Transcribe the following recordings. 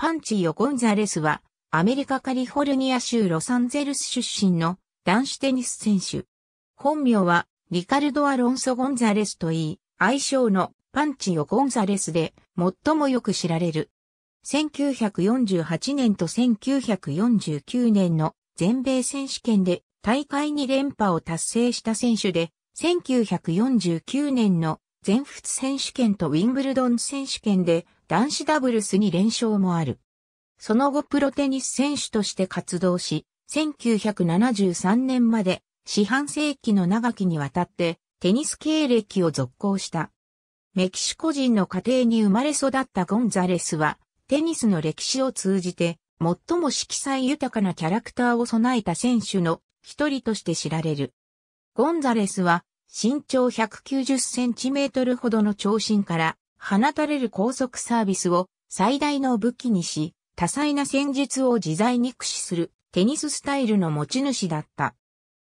パンチヨ・ゴンザレスは、アメリカカリフォルニア州ロサンゼルス出身の男子テニス選手。本名は、リカルド・アロンソ・ゴンザレスといい、愛称のパンチヨ・ゴンザレスで、最もよく知られる。1948年と1949年の全米選手権で大会に連覇を達成した選手で、1949年の全仏選手権とウィンブルドン選手権で男子ダブルスに連勝もある。その後プロテニス選手として活動し、1973年まで四半世紀の長きにわたってテニス経歴を続行した。メキシコ人の家庭に生まれ育ったゴンザレスは、テニスの歴史を通じて、最も色彩豊かなキャラクターを備えた選手の一人として知られる。ゴンザレスは、身長190センチメートルほどの長身から、放たれる高速サービスを最大の武器にし、多彩な戦術を自在に駆使するテニススタイルの持ち主だった。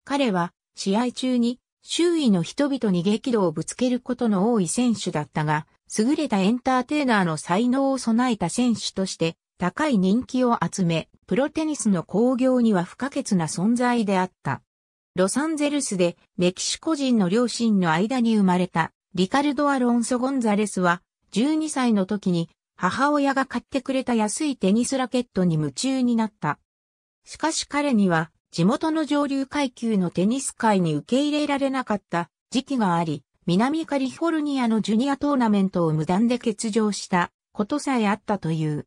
彼は試合中に周囲の人々に激怒をぶつけることの多い選手だったが、優れたエンターテイナーの才能を備えた選手として高い人気を集め、プロテニスの興行には不可欠な存在であった。ロサンゼルスでメキシコ人の両親の間に生まれたリカルド・アロンソ・ゴンザレスは、12歳の時に、母親が買ってくれた安いテニスラケットに夢中になった。しかし彼には、地元の上流階級のテニス界に受け入れられなかった時期があり、南カリフォルニアのジュニアトーナメントを無断で欠場したことさえあったという。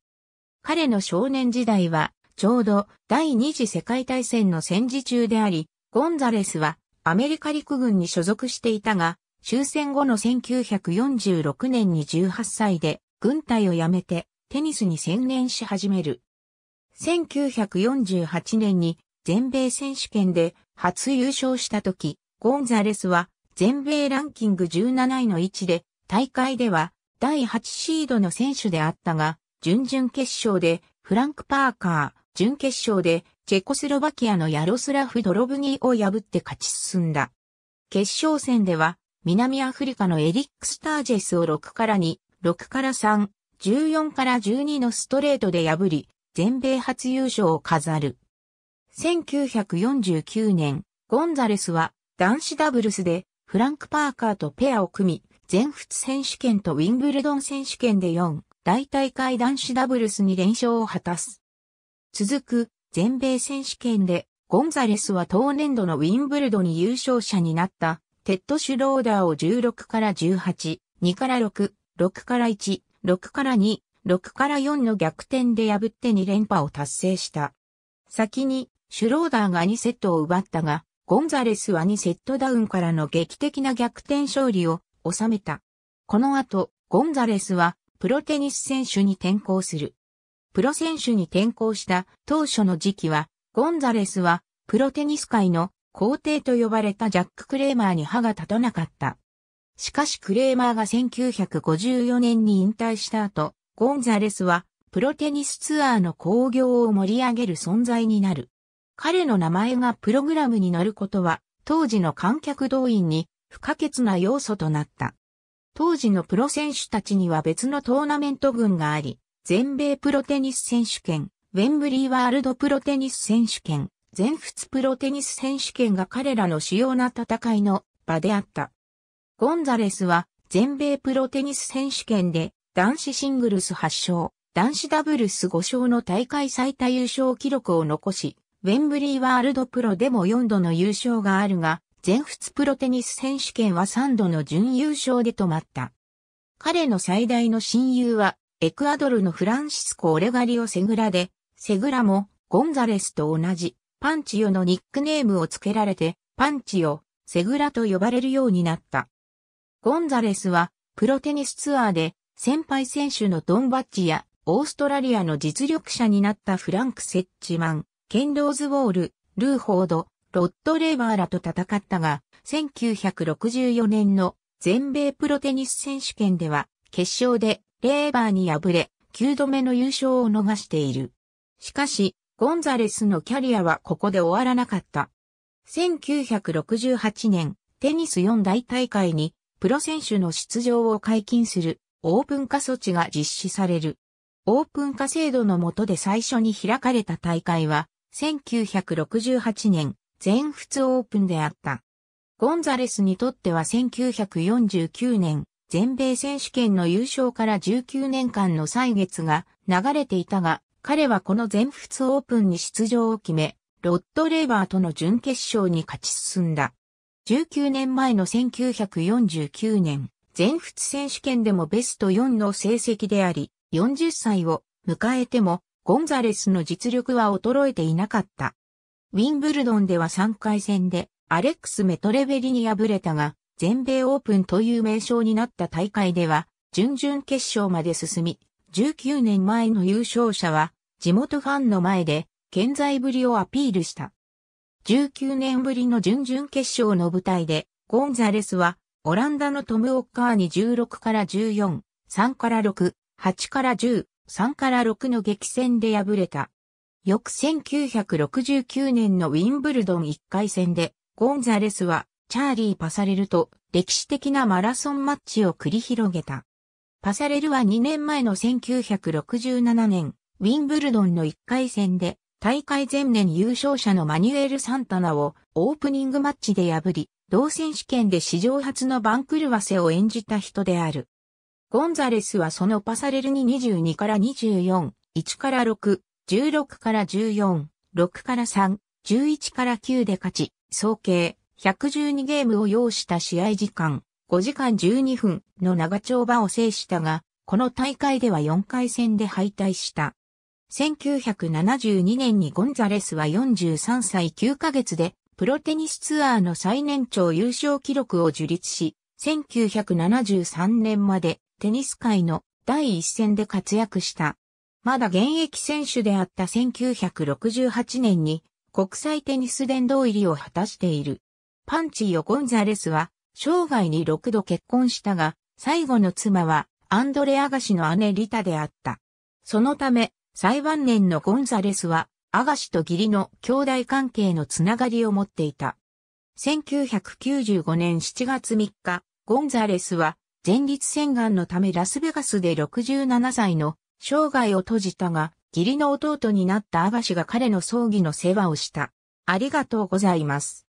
彼の少年時代は、ちょうど第二次世界大戦の戦時中であり、ゴンザレスはアメリカ陸軍に所属していたが、終戦後の1946年に18歳で軍隊を辞めてテニスに専念し始める。1948年に全米選手権で初優勝した時、ゴンザレスは全米ランキング17位の位置で大会では第8シードの選手であったが、準々決勝でフランク・パーカー、準決勝でチェコスロバキアのヤロスラフ・ドロブニーを破って勝ち進んだ。決勝戦では南アフリカのエリック・スタージェスを6から2、6から3、14から12のストレートで破り、全米初優勝を飾る。1949年、ゴンザレスは男子ダブルスでフランク・パーカーとペアを組み、全仏選手権とウィンブルドン選手権で4、大大会男子ダブルスに連勝を果たす。続く全米選手権でゴンザレスは当年度のウィンブルドンに優勝者になったテッド・シュローダーを16から18、2から6、6から1、6から2、6から4の逆転で破って2連覇を達成した。先に、シュローダーが2セットを奪ったが、ゴンザレスは2セットダウンからの劇的な逆転勝利を収めた。この後、ゴンザレスは、プロテニス選手に転向する。プロ選手に転向した当初の時期は、ゴンザレスは、プロテニス界の皇帝と呼ばれたジャック・クレーマーに歯が立たなかった。しかしクレーマーが1954年に引退した後、ゴンザレスはプロテニスツアーの興行を盛り上げる存在になる。彼の名前がプログラムに載ることは、当時の観客動員に不可欠な要素となった。当時のプロ選手たちには別のトーナメント群があり、全米プロテニス選手権、ウェンブリーワールドプロテニス選手権、全仏プロテニス選手権が彼らの主要な戦いの場であった。ゴンザレスは全米プロテニス選手権で男子シングルス8勝、男子ダブルス5勝の大会最多優勝記録を残し、ウェンブリーワールドプロでも4度の優勝があるが、全仏プロテニス選手権は3度の準優勝で止まった。彼の最大の親友は、エクアドルのフランシスコ・オレガリオ・セグラで、セグラもゴンザレスと同じパンチオのニックネームを付けられて、パンチオ、セグラと呼ばれるようになった。ゴンザレスは、プロテニスツアーで、先輩選手のドンバッジや、オーストラリアの実力者になったフランク・セッチマン、ケン・ローズウォール、ルーホード、ロッド・レーバーらと戦ったが、1964年の全米プロテニス選手権では、決勝でレーバーに敗れ、9度目の優勝を逃している。しかし、ゴンザレスのキャリアはここで終わらなかった。1968年、テニス4大大会にプロ選手の出場を解禁するオープン化措置が実施される。オープン化制度の下で最初に開かれた大会は、1968年、全仏オープンであった。ゴンザレスにとっては1949年、全米選手権の優勝から19年間の歳月が流れていたが、彼はこの全仏オープンに出場を決め、ロッド・レーバーとの準決勝に勝ち進んだ。19年前の1949年、全仏選手権でもベスト4の成績であり、40歳を迎えても、ゴンザレスの実力は衰えていなかった。ウィンブルドンでは3回戦で、アレックス・メトレベリに敗れたが、全米オープンという名称になった大会では、準々決勝まで進み、19年前の優勝者は、地元ファンの前で、健在ぶりをアピールした。19年ぶりの準々決勝の舞台で、ゴンザレスは、オランダのトム・オッカーに16から14、3から6、8から10、3から6の激戦で敗れた。翌1969年のウィンブルドン1回戦で、ゴンザレスは、チャーリー・パサレルと歴史的なマラソンマッチを繰り広げた。パサレルは2年前の1967年、ウィンブルドンの1回戦で、大会前年優勝者のマニュエル・サンタナをオープニングマッチで破り、同選手権で史上初の番狂わせを演じた人である。ゴンザレスはそのパサレルに22から24、1から6、16から14、6から3、11から9で勝ち、総計112ゲームを要した試合時間、5時間12分の長丁場を制したが、この大会では4回戦で敗退した。1972年にゴンザレスは43歳9ヶ月で、プロテニスツアーの最年長優勝記録を樹立し、1973年までテニス界の第一戦で活躍した。まだ現役選手であった1968年に国際テニス殿堂入りを果たしている。パンチヨ・ゴンザレスは生涯に6度結婚したが、最後の妻はアンドレ・アガシの姉リタであった。そのため、最晩年のゴンザレスは、アガシと義理の兄弟関係のつながりを持っていた。1995年7月3日、ゴンザレスは前立腺がんのためラスベガスで67歳の生涯を閉じたが、義理の弟になったアガシが彼の葬儀の世話をした。ありがとうございます。